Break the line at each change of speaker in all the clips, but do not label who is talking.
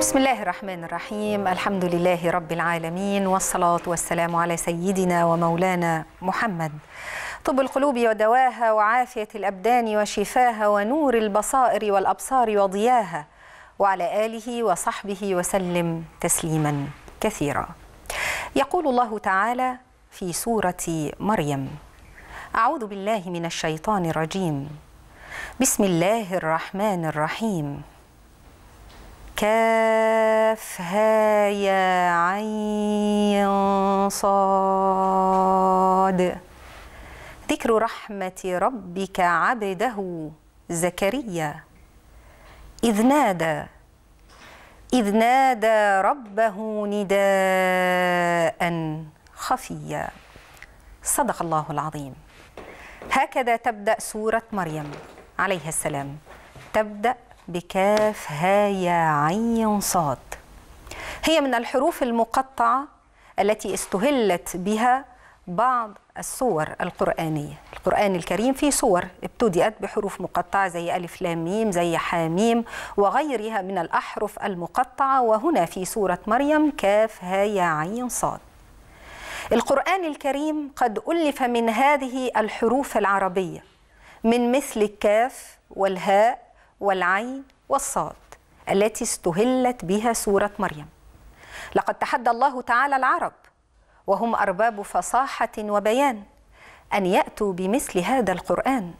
بسم الله الرحمن الرحيم الحمد لله رب العالمين والصلاة والسلام على سيدنا ومولانا محمد طب القلوب ودواها وعافية الأبدان وشفاها ونور البصائر والأبصار وضياها وعلى آله وصحبه وسلم تسليما كثيرا يقول الله تعالى في سورة مريم أعوذ بالله من الشيطان الرجيم بسم الله الرحمن الرحيم كاف ها يا عين صاد ذكر رحمة ربك عبده زكريا إذ نادى إذ نادى ربه نداء خفيا صدق الله العظيم هكذا تبدأ سورة مريم عليها السلام تبدأ بكاف ها يا عين صاد هي من الحروف المقطعة التي استهلت بها بعض الصور القرآنية القرآن الكريم فيه صور ابتدأت بحروف مقطعة زي ألف لام ميم زي حاميم وغيرها من الأحرف المقطعة وهنا في سورة مريم كاف ها يا عين صاد القرآن الكريم قد ألف من هذه الحروف العربية من مثل الكاف والهاء والعين والصاد التي استهلت بها سورة مريم لقد تحدى الله تعالى العرب وهم أرباب فصاحة وبيان أن يأتوا بمثل هذا القرآن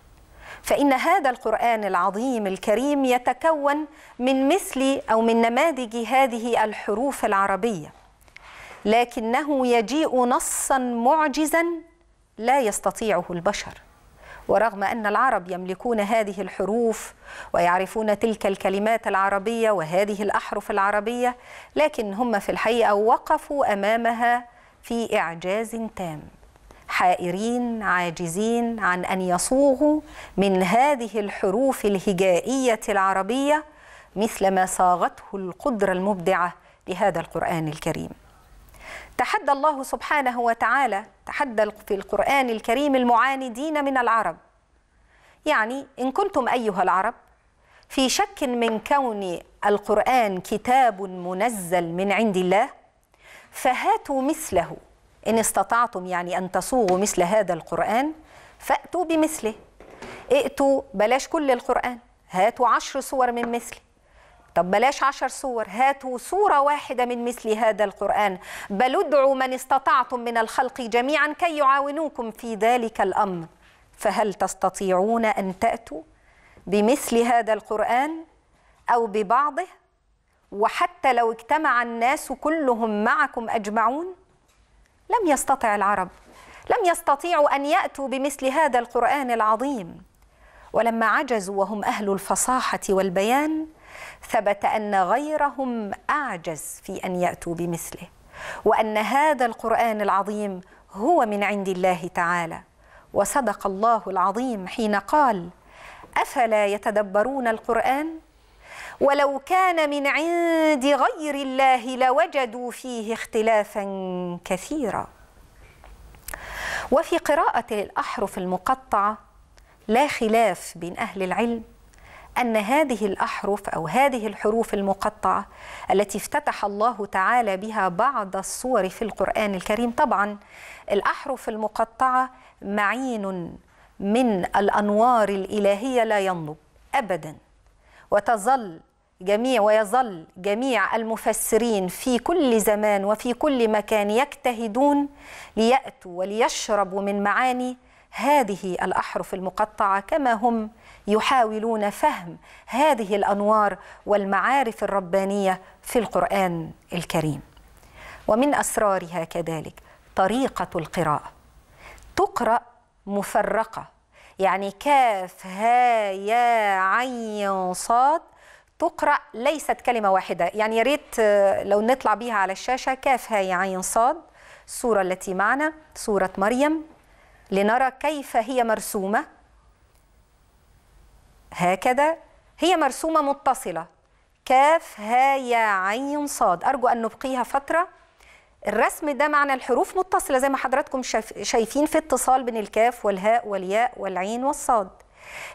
فإن هذا القرآن العظيم الكريم يتكون من مثل أو من نماذج هذه الحروف العربية لكنه يجيء نصا معجزا لا يستطيعه البشر ورغم أن العرب يملكون هذه الحروف ويعرفون تلك الكلمات العربية وهذه الأحرف العربية لكن هم في الحقيقة وقفوا أمامها في إعجاز تام حائرين عاجزين عن أن يصوغوا من هذه الحروف الهجائية العربية مثل ما صاغته القدرة المبدعة لهذا القرآن الكريم تحدى الله سبحانه وتعالى تحدى في القرآن الكريم المعاندين من العرب يعني إن كنتم أيها العرب في شك من كون القرآن كتاب منزل من عند الله فهاتوا مثله إن استطعتم يعني أن تصوغوا مثل هذا القرآن فأتوا بمثله ائتوا بلاش كل القرآن هاتوا عشر صور من مثله طب بلاش عشر صور هاتوا صورة واحدة من مثل هذا القرآن بل ادعوا من استطعتم من الخلق جميعا كي يعاونوكم في ذلك الأمر فهل تستطيعون أن تأتوا بمثل هذا القرآن أو ببعضه وحتى لو اجتمع الناس كلهم معكم أجمعون لم يستطع العرب لم يستطيعوا أن يأتوا بمثل هذا القرآن العظيم ولما عجزوا وهم أهل الفصاحة والبيان ثبت ان غيرهم اعجز في ان ياتوا بمثله وان هذا القران العظيم هو من عند الله تعالى وصدق الله العظيم حين قال افلا يتدبرون القران ولو كان من عند غير الله لوجدوا فيه اختلافا كثيرا وفي قراءه الاحرف المقطعه لا خلاف بين اهل العلم أن هذه الأحرف أو هذه الحروف المقطعة التي افتتح الله تعالى بها بعض الصور في القرآن الكريم طبعا الأحرف المقطعة معين من الأنوار الإلهية لا ينضب أبدا وتظل جميع ويظل جميع المفسرين في كل زمان وفي كل مكان يجتهدون ليأتوا وليشربوا من معاني هذه الأحرف المقطعة كما هم يحاولون فهم هذه الانوار والمعارف الربانيه في القران الكريم ومن اسرارها كذلك طريقه القراءه تقرا مفرقه يعني كاف ها يا عين صاد تقرأ ليست كلمة واحدة يعني يا ريت آه، لو نطلع بيها على الشاشة كاف ها يا عين صاد الصورة التي معنا صورة مريم لنرى كيف هي مرسومة هكذا هي مرسومة متصلة كاف ها يا عين صاد أرجو أن نبقيها فترة الرسم ده معنى الحروف متصلة زي ما حضراتكم شايفين في اتصال بين الكاف والهاء والياء والعين والصاد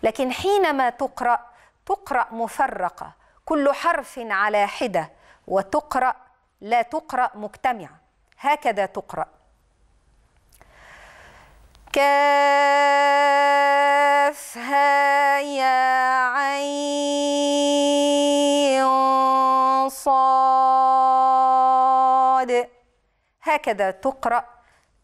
لكن حينما تقرأ تقرأ مفرقة كل حرف على حدة وتقرأ لا تقرأ مجتمعة هكذا تقرأ كاف هكذا تقرأ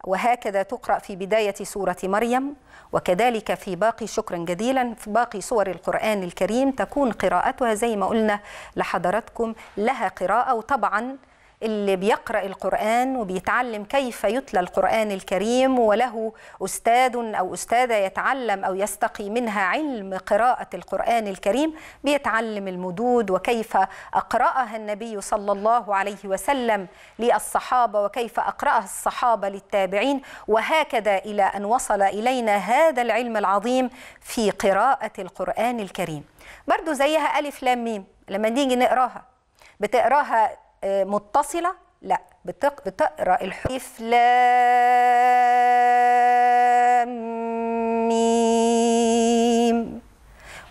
وهكذا تقرأ في بداية سورة مريم وكذلك في باقي شكرا جزيلا في باقي سور القرآن الكريم تكون قراءتها زي ما قلنا لحضراتكم لها قراءة وطبعا اللي بيقرأ القرآن وبيتعلم كيف يتلى القرآن الكريم وله أستاذ أو أستاذة يتعلم أو يستقي منها علم قراءة القرآن الكريم بيتعلم المدود وكيف أقرأها النبي صلى الله عليه وسلم للصحابة وكيف أقرأها الصحابة للتابعين وهكذا إلى أن وصل إلينا هذا العلم العظيم في قراءة القرآن الكريم برضو زيها ألف لام ميم لما نيجي نقراها بتقراها آه، متصله لا بتق... بتقرا الحروف لام ميم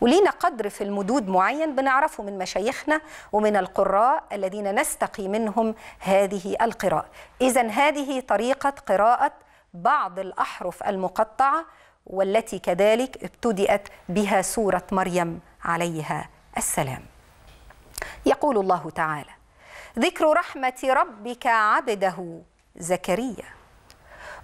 ولينا قدر في المدود معين بنعرفه من مشايخنا ومن القراء الذين نستقي منهم هذه القراءة إذا هذه طريقة قراءة بعض الأحرف المقطعة والتي كذلك ابتدأت بها سورة مريم عليها السلام يقول الله تعالى ذكر رحمة ربك عبده زكريا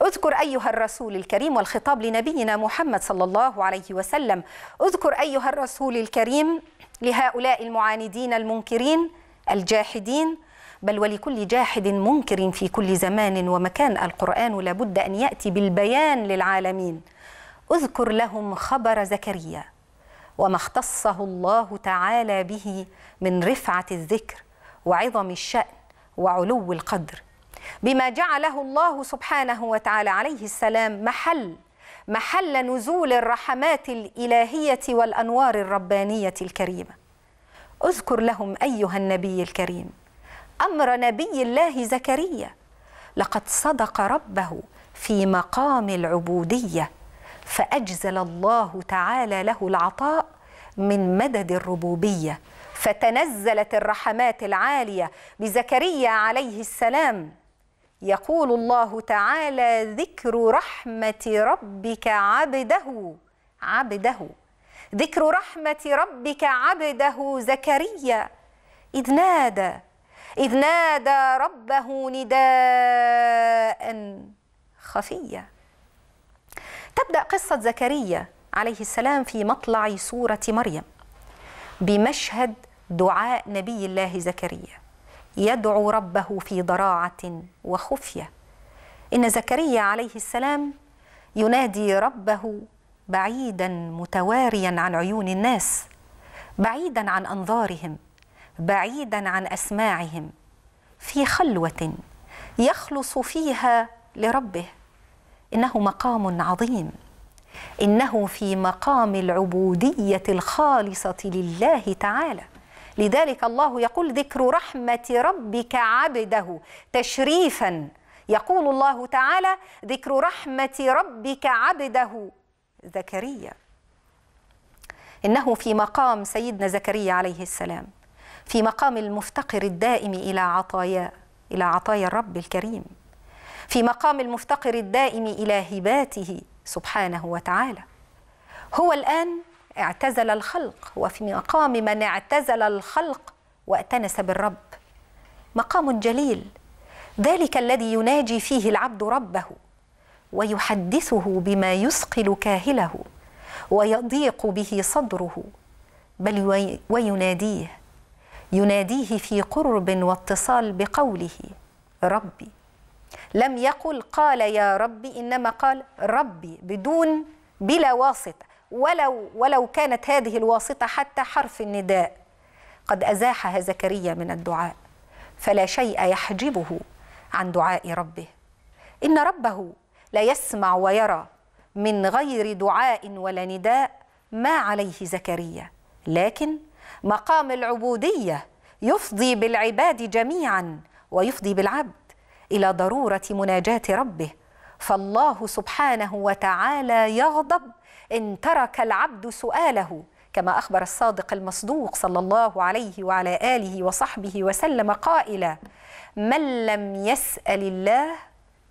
اذكر أيها الرسول الكريم والخطاب لنبينا محمد صلى الله عليه وسلم اذكر أيها الرسول الكريم لهؤلاء المعاندين المنكرين الجاحدين بل ولكل جاحد منكر في كل زمان ومكان القرآن لابد أن يأتي بالبيان للعالمين اذكر لهم خبر زكريا وما اختصه الله تعالى به من رفعة الذكر وعظم الشأن وعلو القدر بما جعله الله سبحانه وتعالى عليه السلام محل محل نزول الرحمات الإلهية والأنوار الربانية الكريمة اذكر لهم أيها النبي الكريم أمر نبي الله زكريا لقد صدق ربه في مقام العبودية فأجزل الله تعالى له العطاء من مدد الربوبية فتنزلت الرحمات العالية بزكريا عليه السلام يقول الله تعالى ذكر رحمة ربك عبده عبده ذكر رحمة ربك عبده زكريا إذ نادى إذ نادى ربه نداء خفيا تبدأ قصة زكريا عليه السلام في مطلع سورة مريم بمشهد دعاء نبي الله زكريا يدعو ربه في ضراعه وخفيه ان زكريا عليه السلام ينادي ربه بعيدا متواريا عن عيون الناس بعيدا عن انظارهم بعيدا عن اسماعهم في خلوه يخلص فيها لربه انه مقام عظيم انه في مقام العبوديه الخالصه لله تعالى لذلك الله يقول ذكر رحمة ربك عبده تشريفا يقول الله تعالى ذكر رحمة ربك عبده زكريا إنه في مقام سيدنا زكريا عليه السلام في مقام المفتقر الدائم إلى عطايا إلى عطايا الرب الكريم في مقام المفتقر الدائم إلى هباته سبحانه وتعالى هو الآن اعتزل الخلق وفي مقام من اعتزل الخلق وأتنس بالرب مقام جليل ذلك الذي يناجي فيه العبد ربه ويحدثه بما يثقل كاهله ويضيق به صدره بل ويناديه يناديه في قرب واتصال بقوله ربي لم يقل قال يا ربي انما قال ربي بدون بلا واسطه ولو ولو كانت هذه الواسطة حتى حرف النداء قد أزاحها زكريا من الدعاء فلا شيء يحجبه عن دعاء ربه إن ربه لا يسمع ويرى من غير دعاء ولا نداء ما عليه زكريا لكن مقام العبودية يفضي بالعباد جميعا ويفضي بالعبد إلى ضرورة مناجاة ربه فالله سبحانه وتعالى يغضب إن ترك العبد سؤاله كما أخبر الصادق المصدوق صلى الله عليه وعلى آله وصحبه وسلم قائلا من لم يسأل الله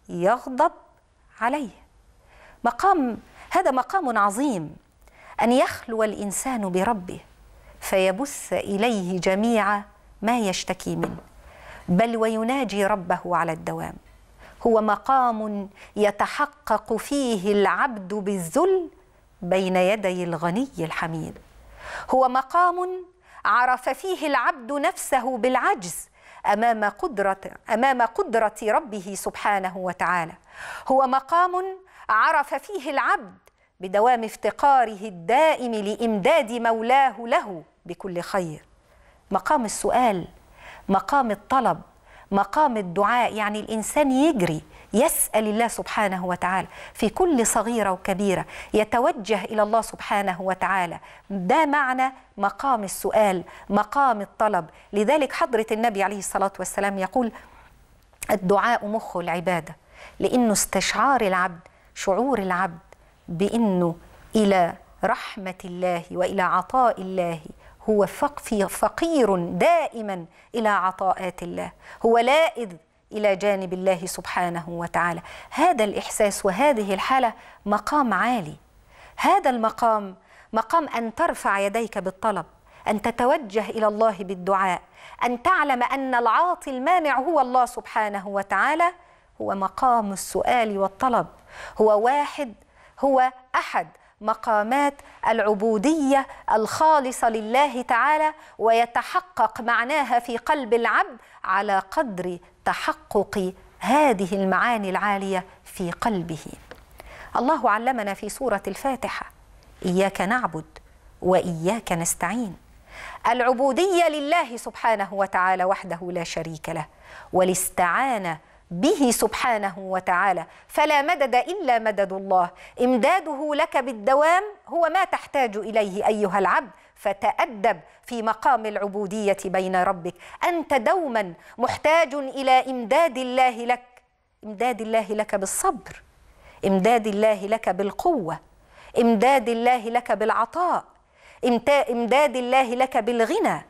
يغضب عليه مقام هذا مقام عظيم أن يخلو الإنسان بربه فيبث إليه جميع ما يشتكي منه بل ويناجي ربه على الدوام هو مقام يتحقق فيه العبد بالذل بين يدي الغني الحميد هو مقام عرف فيه العبد نفسه بالعجز امام قدره امام قدره ربه سبحانه وتعالى هو مقام عرف فيه العبد بدوام افتقاره الدائم لامداد مولاه له بكل خير مقام السؤال مقام الطلب مقام الدعاء يعني الإنسان يجري يسأل الله سبحانه وتعالى في كل صغيرة وكبيرة يتوجه إلى الله سبحانه وتعالى ده معنى مقام السؤال مقام الطلب لذلك حضرة النبي عليه الصلاة والسلام يقول الدعاء مخ العبادة لأنه استشعار العبد شعور العبد بأنه إلى رحمة الله وإلى عطاء الله هو فقير دائما إلى عطاءات الله هو لائذ إلى جانب الله سبحانه وتعالى هذا الإحساس وهذه الحالة مقام عالي هذا المقام مقام أن ترفع يديك بالطلب أن تتوجه إلى الله بالدعاء أن تعلم أن العاطي المانع هو الله سبحانه وتعالى هو مقام السؤال والطلب هو واحد هو أحد مقامات العبوديه الخالصه لله تعالى ويتحقق معناها في قلب العبد على قدر تحقق هذه المعاني العاليه في قلبه الله علمنا في سوره الفاتحه اياك نعبد واياك نستعين العبوديه لله سبحانه وتعالى وحده لا شريك له والاستعانه به سبحانه وتعالى فلا مدد الا مدد الله امداده لك بالدوام هو ما تحتاج اليه ايها العبد فتادب في مقام العبوديه بين ربك انت دوما محتاج الى امداد الله لك امداد الله لك بالصبر امداد الله لك بالقوه امداد الله لك بالعطاء امداد الله لك بالغنى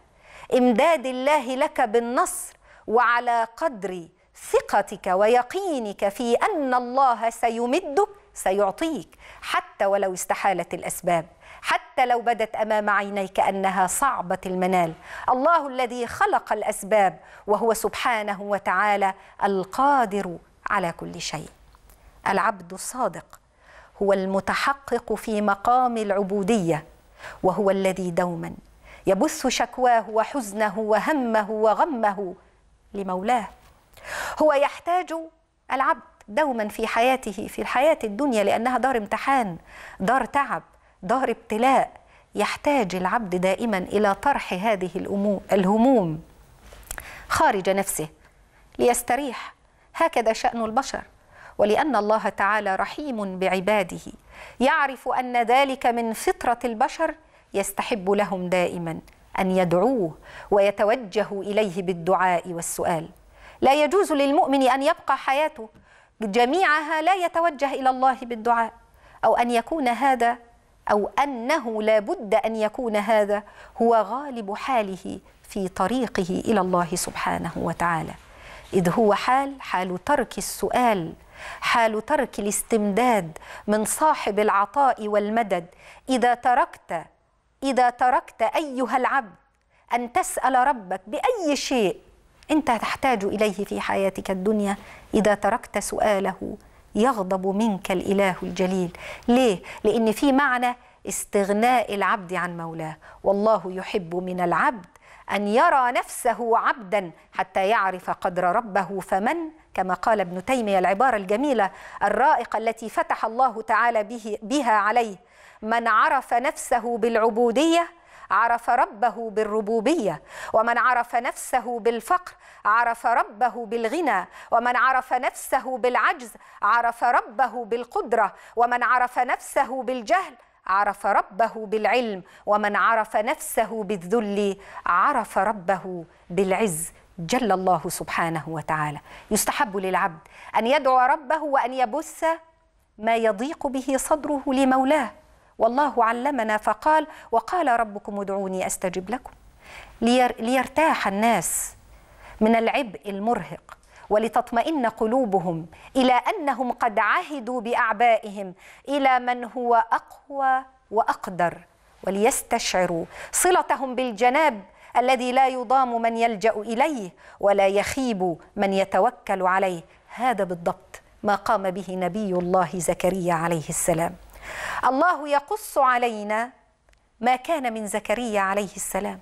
امداد الله لك بالنصر وعلى قدر ثقتك ويقينك في أن الله سيمدك سيعطيك حتى ولو استحالت الأسباب حتى لو بدت امام عينيك انها صعبه المنال الله الذي خلق الاسباب وهو سبحانه وتعالى القادر على كل شيء العبد الصادق هو المتحقق في مقام العبوديه وهو الذي دوما يبث شكواه وحزنه وهمه وغمه لمولاه هو يحتاج العبد دوما في حياته في الحياة الدنيا لأنها دار امتحان دار تعب دار ابتلاء يحتاج العبد دائما إلى طرح هذه الهموم خارج نفسه ليستريح هكذا شأن البشر ولأن الله تعالى رحيم بعباده يعرف أن ذلك من فطرة البشر يستحب لهم دائما أن يدعوه ويتوجهوا إليه بالدعاء والسؤال لا يجوز للمؤمن أن يبقى حياته جميعها لا يتوجه إلى الله بالدعاء أو أن يكون هذا أو أنه لا بد أن يكون هذا هو غالب حاله في طريقه إلى الله سبحانه وتعالى إذ هو حال حال ترك السؤال حال ترك الاستمداد من صاحب العطاء والمدد إذا تركت إذا تركت أيها العبد أن تسأل ربك بأي شيء أنت تحتاج إليه في حياتك الدنيا إذا تركت سؤاله يغضب منك الإله الجليل ليه؟ لأن في معنى استغناء العبد عن مولاه والله يحب من العبد أن يرى نفسه عبدا حتى يعرف قدر ربه فمن كما قال ابن تيمية العبارة الجميلة الرائقة التي فتح الله تعالى به بها عليه من عرف نفسه بالعبودية عرف ربه بالربوبيه ومن عرف نفسه بالفقر عرف ربه بالغنى ومن عرف نفسه بالعجز عرف ربه بالقدره ومن عرف نفسه بالجهل عرف ربه بالعلم ومن عرف نفسه بالذل عرف ربه بالعز جل الله سبحانه وتعالى يستحب للعبد ان يدعو ربه وان يبث ما يضيق به صدره لمولاه والله علمنا فقال وقال ربكم ادعوني استجب لكم ليرتاح الناس من العبء المرهق ولتطمئن قلوبهم الى انهم قد عهدوا باعبائهم الى من هو اقوى واقدر وليستشعروا صلتهم بالجناب الذي لا يضام من يلجا اليه ولا يخيب من يتوكل عليه هذا بالضبط ما قام به نبي الله زكريا عليه السلام الله يقص علينا ما كان من زكريا عليه السلام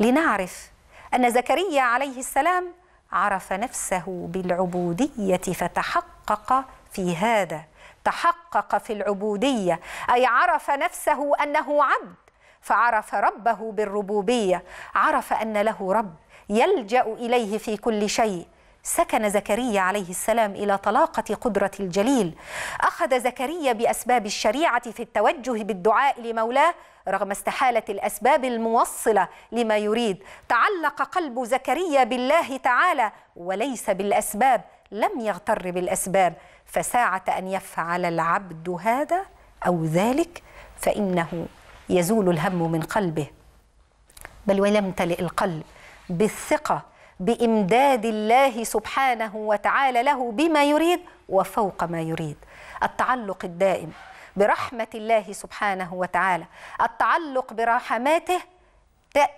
لنعرف أن زكريا عليه السلام عرف نفسه بالعبودية فتحقق في هذا تحقق في العبودية أي عرف نفسه أنه عبد فعرف ربه بالربوبية عرف أن له رب يلجأ إليه في كل شيء سكن زكريا عليه السلام إلى طلاقة قدرة الجليل أخذ زكريا بأسباب الشريعة في التوجه بالدعاء لمولاه رغم استحالة الأسباب الموصلة لما يريد تعلق قلب زكريا بالله تعالى وليس بالأسباب لم يغتر بالأسباب فساعة أن يفعل العبد هذا أو ذلك فإنه يزول الهم من قلبه بل ويمتلئ القلب بالثقة بامداد الله سبحانه وتعالى له بما يريد وفوق ما يريد التعلق الدائم برحمه الله سبحانه وتعالى التعلق برحماته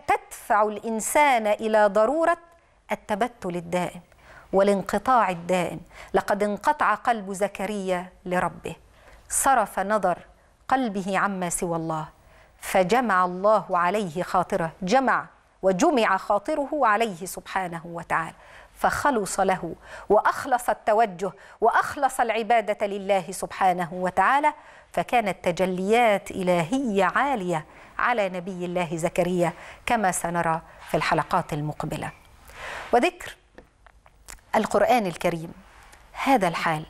تدفع الانسان الى ضروره التبتل الدائم والانقطاع الدائم لقد انقطع قلب زكريا لربه صرف نظر قلبه عما سوى الله فجمع الله عليه خاطره جمع وجمع خاطره عليه سبحانه وتعالى فخلص له واخلص التوجه واخلص العباده لله سبحانه وتعالى فكانت تجليات الهيه عاليه على نبي الله زكريا كما سنرى في الحلقات المقبله وذكر القران الكريم هذا الحال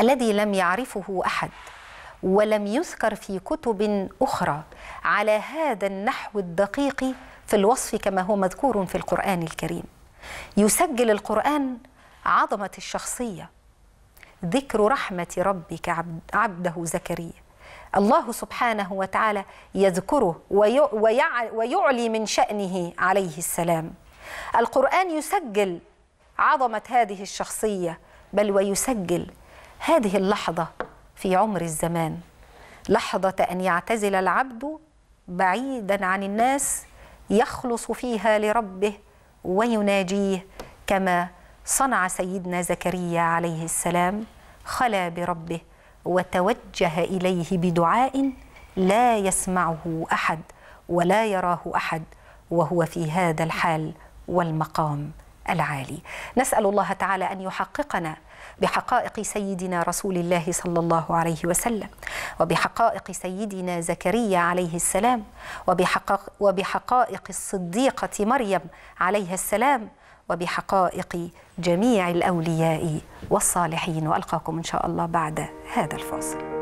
الذي لم يعرفه احد ولم يذكر في كتب اخرى على هذا النحو الدقيق في الوصف كما هو مذكور في القرآن الكريم يسجل القرآن عظمة الشخصية ذكر رحمة ربك عبده زكريا الله سبحانه وتعالى يذكره ويعلي من شأنه عليه السلام القرآن يسجل عظمة هذه الشخصية بل ويسجل هذه اللحظة في عمر الزمان لحظة أن يعتزل العبد بعيدا عن الناس يخلص فيها لربه ويناجيه كما صنع سيدنا زكريا عليه السلام خلا بربه وتوجه اليه بدعاء لا يسمعه احد ولا يراه احد وهو في هذا الحال والمقام العالي نسال الله تعالى ان يحققنا بحقائق سيدنا رسول الله صلى الله عليه وسلم وبحقائق سيدنا زكريا عليه السلام وبحقائق, وبحقائق الصديقة مريم عليها السلام وبحقائق جميع الأولياء والصالحين وألقاكم إن شاء الله بعد هذا الفاصل